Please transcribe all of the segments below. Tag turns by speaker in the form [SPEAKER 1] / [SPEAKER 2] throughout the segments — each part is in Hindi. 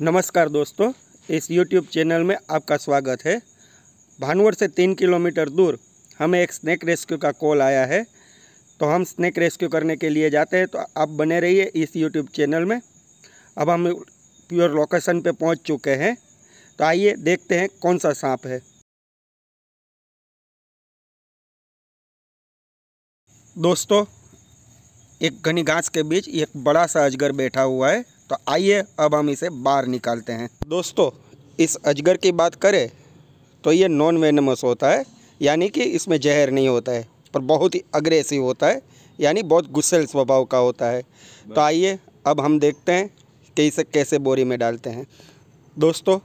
[SPEAKER 1] नमस्कार दोस्तों इस YouTube चैनल में आपका स्वागत है भानवर से तीन किलोमीटर दूर हमें एक स्नैक रेस्क्यू का कॉल आया है तो हम स्नैक रेस्क्यू करने के लिए जाते हैं तो आप बने रहिए इस YouTube चैनल में अब हम प्योर लोकेशन पे पहुंच चुके हैं तो आइए देखते हैं कौन सा सांप है दोस्तों एक घनी घास के बीच एक बड़ा सा अजगर बैठा हुआ है तो आइए अब हम इसे बाहर निकालते हैं दोस्तों इस अजगर की बात करें तो ये नॉन वेनमस होता है यानी कि इसमें जहर नहीं होता है पर बहुत ही अग्रेसिव होता है यानी बहुत गुस्सेल स्वभाव का होता है तो आइए अब हम देखते हैं कि इसे कैसे बोरी में डालते हैं दोस्तों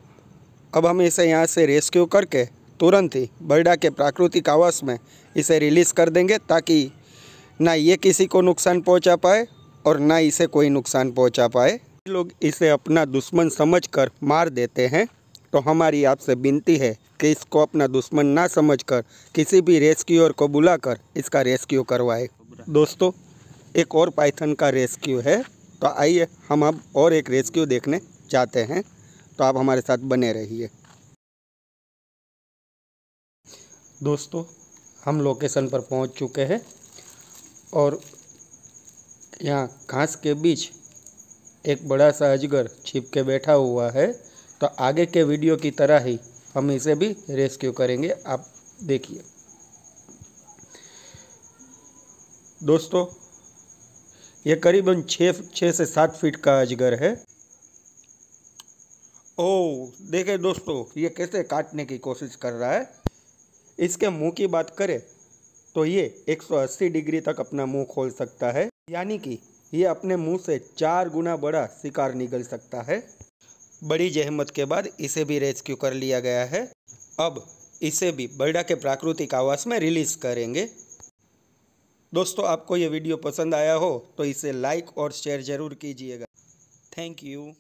[SPEAKER 1] अब हम इसे यहाँ से रेस्क्यू करके तुरंत ही बर्डा के प्राकृतिक आवास में इसे रिलीज़ कर देंगे ताकि ना ये किसी को नुकसान पहुँचा पाए और ना इसे कोई नुकसान पहुँचा पाए लोग इसे अपना दुश्मन समझकर मार देते हैं तो हमारी आपसे विनती है कि इसको अपना दुश्मन ना समझकर किसी भी रेस्क्यूअर को बुलाकर इसका रेस्क्यू करवाए दोस्तों एक और पाइथन का रेस्क्यू है तो आइए हम अब और एक रेस्क्यू देखने जाते हैं तो आप हमारे साथ बने रहिए दोस्तों हम लोकेशन पर पहुंच चुके हैं और यहाँ घास के बीच एक बड़ा सा अजगर छिप के बैठा हुआ है तो आगे के वीडियो की तरह ही हम इसे भी रेस्क्यू करेंगे आप देखिए दोस्तों ये करीबन छः छः से सात फीट का अजगर है ओ देखे दोस्तों ये कैसे काटने की कोशिश कर रहा है इसके मुंह की बात करें तो ये 180 डिग्री तक अपना मुंह खोल सकता है यानी कि ये अपने मुंह से चार गुना बड़ा शिकार निकल सकता है बड़ी जहमत के बाद इसे भी रेस्क्यू कर लिया गया है अब इसे भी बर्डा के प्राकृतिक आवास में रिलीज़ करेंगे दोस्तों आपको ये वीडियो पसंद आया हो तो इसे लाइक और शेयर ज़रूर कीजिएगा थैंक यू